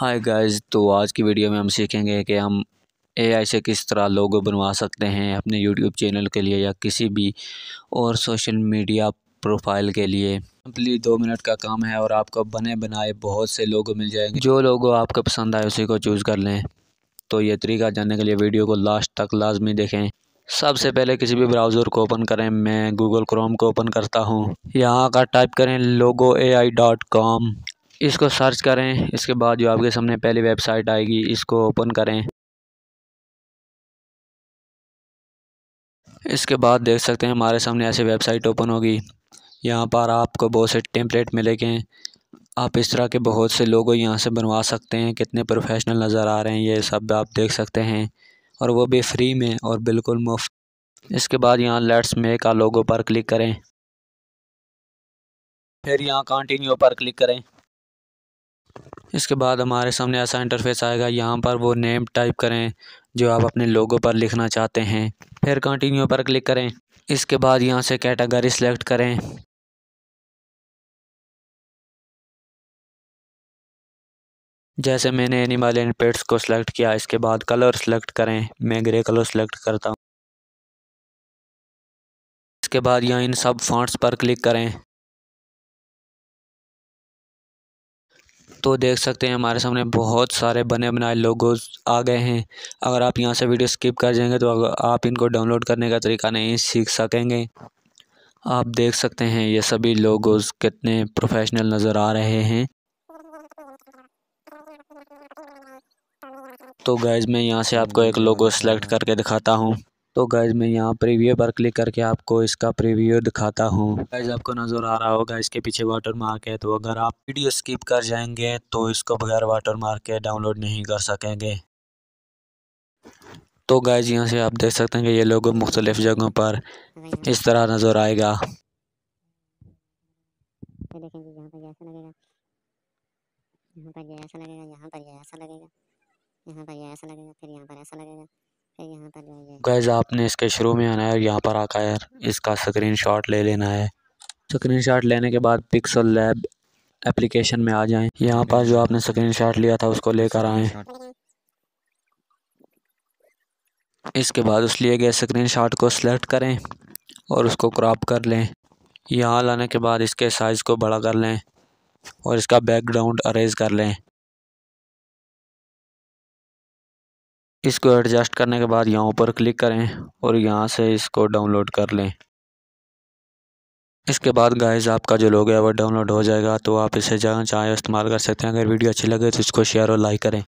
hi guys तो आज की वीडियो में हम सीखेंगे कि हम एआई से किस तरह लोगो बनवा सकते हैं अपने यूट्यूब चैनल के लिए या किसी भी और सोशल मीडिया प्रोफाइल के लिए सिंपली दो मिनट का काम है और आपको बने बनाए बहुत से लोगो मिल जाएंगे जो लोगो आपको पसंद आए उसी को चूज़ कर लें तो ये तरीका जानने के लिए वीडियो को लास्ट तक लाजमी देखें सबसे पहले किसी भी ब्राउज़र को ओपन करें मैं गूगल क्रोम को ओपन करता हूँ यहाँ का टाइप करें logo A I dot com इसको सर्च करें इसके बाद जो आपके सामने पहली वेबसाइट आएगी इसको ओपन करें इसके बाद देख सकते हैं हमारे सामने ऐसी वेबसाइट ओपन होगी यहाँ पर आपको बहुत से टेम्पलेट मिलेंगे आप इस तरह के बहुत से लोगों यहाँ से बनवा सकते हैं कितने प्रोफेशनल नज़र आ रहे हैं ये सब आप देख सकते हैं और वो भी फ्री में और बिल्कुल मुफ्त इसके बाद यहाँ लेट्स मे का लोगो पर क्लिक करें फिर यहाँ कंटिन्यू पर क्लिक करें इसके बाद हमारे सामने ऐसा इंटरफेस आएगा यहाँ पर वो नेम टाइप करें जो आप अपने लोगों पर लिखना चाहते हैं फिर कंटिन्यू पर क्लिक करें इसके बाद यहाँ से कैटेगरी सेलेक्ट करें जैसे मैंने एनिमल एंड पेट्स को सिलेक्ट किया इसके बाद कलर सेलेक्ट करें मैं ग्रे कलर सेलेक्ट करता हूँ इसके बाद यहाँ इन सब फॉन्ट्स पर क्लिक करें तो देख सकते हैं हमारे सामने बहुत सारे बने बनाए लोगोज आ गए हैं अगर आप यहाँ से वीडियो स्किप कर जाएंगे तो आप इनको डाउनलोड करने का तरीका नहीं सीख सकेंगे आप देख सकते हैं ये सभी लोगोज कितने प्रोफेशनल नज़र आ रहे हैं तो गैज मैं यहाँ से आपको एक लोगो सेलेक्ट करके दिखाता हूँ तो गैज़ मैं यहाँ प्रीव्यू पर क्लिक करके आपको इसका प्रीव्यू दिखाता हूँ गैज़ आपको नज़र आ रहा होगा इसके पीछे वाटर मार्क है तो अगर आप वीडियो स्किप कर जाएंगे तो इसको बगैर वाटर मार्क के डाउनलोड नहीं कर सकेंगे तो गैज यहाँ से आप देख सकते हैं कि ये लोग मुख्तलिफ़ जगहों पर इस तरह नज़र आएगा यहाँ पर ये ऐसा लगेगा यहाँ पर ये ऐसा लगेगा यहाँ पर ये ऐसा लगेगा फिर यहाँ पर ऐसा लगेगा गैज आपने इसके शुरू में आना है और यहाँ पर आकर यार इसका स्क्रीन शॉट ले लेना है स्क्रीन शॉट लेने के बाद पिक्सल लैब एप्लीकेशन में आ जाएं यहाँ पर जो आपने स्क्रीन शॉट लिया था उसको लेकर आए इसके बाद उस लिए गए स्क्रीन शॉट को सिलेक्ट करें और उसको क्रॉप कर लें यहाँ लाने के बाद इसके साइज़ को बड़ा कर लें और इसका बैकग्राउंड अरेज कर लें इसको एडजस्ट करने के बाद यहाँ ऊपर क्लिक करें और यहाँ से इसको डाउनलोड कर लें इसके बाद गाइस आपका जो लोग है वो डाउनलोड हो जाएगा तो आप इसे जहाँ चाहें इस्तेमाल कर सकते हैं अगर वीडियो अच्छी लगे तो इसको शेयर और लाइक करें